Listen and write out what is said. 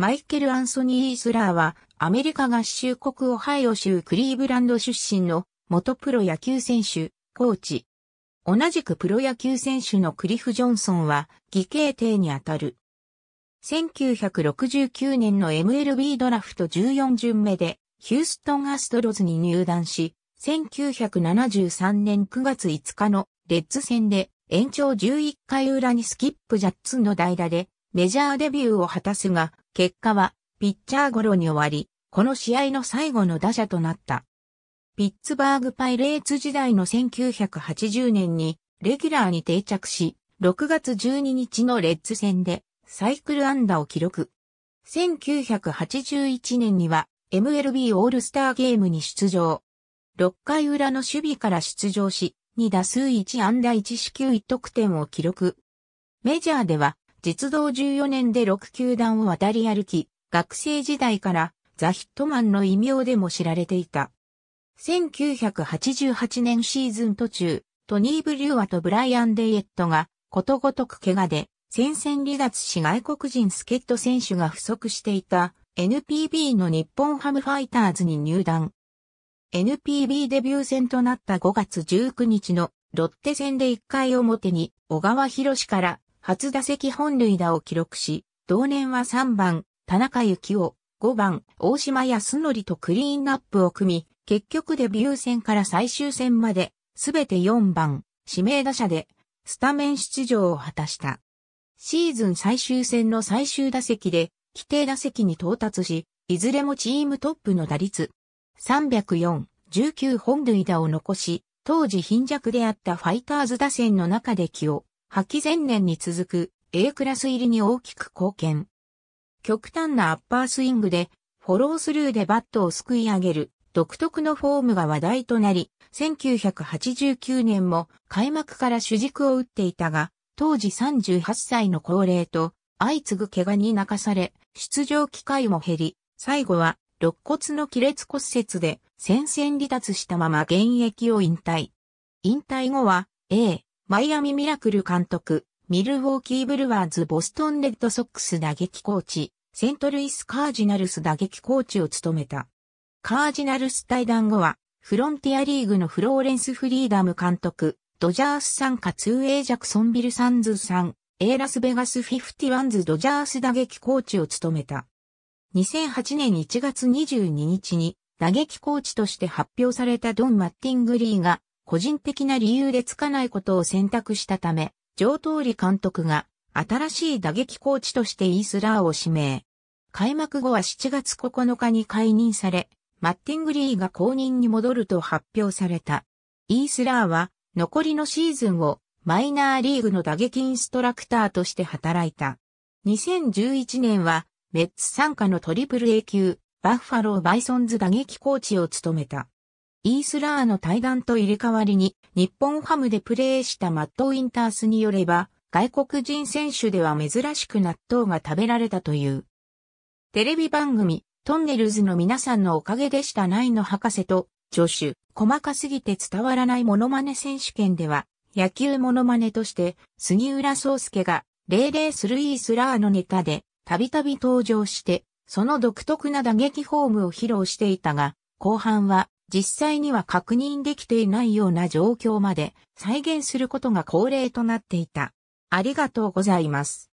マイケル・アンソニー・イースラーは、アメリカ合衆国オハイオ州クリーブランド出身の元プロ野球選手、コーチ。同じくプロ野球選手のクリフ・ジョンソンは、義兄弟にあたる。1969年の MLB ドラフト14巡目で、ヒューストン・アストロズに入団し、1973年9月5日のレッズ戦で延長11回裏にスキップ・ジャッツの代打でメジャーデビューを果たすが、結果はピッチャーゴロに終わり、この試合の最後の打者となった。ピッツバーグパイレーツ時代の1980年にレギュラーに定着し、6月12日のレッズ戦でサイクル安打を記録。1981年には MLB オールスターゲームに出場。6回裏の守備から出場し、2打数1安打1四球1得点を記録。メジャーでは実動14年で6球団を渡り歩き、学生時代からザ・ヒットマンの異名でも知られていた。1988年シーズン途中、トニー・ブリュアとブライアン・デイエットがことごとく怪我で戦線離脱し外国人スケット選手が不足していた NPB の日本ハムファイターズに入団。NPB デビュー戦となった5月19日のロッテ戦で1回表に小川博士から初打席本塁打を記録し、同年は3番、田中幸雄、5番、大島康則とクリーンナップを組み、結局デビュー戦から最終戦まで、すべて4番、指名打者で、スタメン出場を果たした。シーズン最終戦の最終打席で、規定打席に到達し、いずれもチームトップの打率、304、19本塁打を残し、当時貧弱であったファイターズ打線の中で起用、破棄前年に続く A クラス入りに大きく貢献。極端なアッパースイングで、フォロースルーでバットをすくい上げる、独特のフォームが話題となり、1989年も開幕から主軸を打っていたが、当時38歳の高齢と、相次ぐ怪我に泣かされ、出場機会も減り、最後は、肋骨の亀裂骨折で、戦線離脱したまま現役を引退。引退後は、A、マイアミミラクル監督、ミルウォーキーブルワーズボストンレッドソックス打撃コーチ、セントルイスカージナルス打撃コーチを務めた。カージナルス対談後は、フロンティアリーグのフローレンス・フリーダム監督、ドジャース参加 2A ジャクソンビル・サンズさん、A ラスベガス・フィフティワンズ・ドジャース打撃コーチを務めた。2008年1月22日に打撃コーチとして発表されたドン・マッティングリーが個人的な理由でつかないことを選択したため、上通り監督が新しい打撃コーチとしてイースラーを指名。開幕後は7月9日に解任され、マッティングリーが後任に戻ると発表された。イースラーは残りのシーズンをマイナーリーグの打撃インストラクターとして働いた。2011年はメッツ参加のトリプル A 級バッファローバイソンズ打撃コーチを務めた。イースラーの対談と入れ替わりに、日本ハムでプレーしたマット・ウィンタースによれば、外国人選手では珍しく納豆が食べられたという。テレビ番組、トンネルズの皆さんのおかげでしたナイの博士と、助手、細かすぎて伝わらないモノマネ選手権では、野球モノマネとして、杉浦壮介が、霊霊するイースラーのネタで、たびたび登場して、その独特な打撃フォームを披露していたが、後半は実際には確認できていないような状況まで再現することが恒例となっていた。ありがとうございます。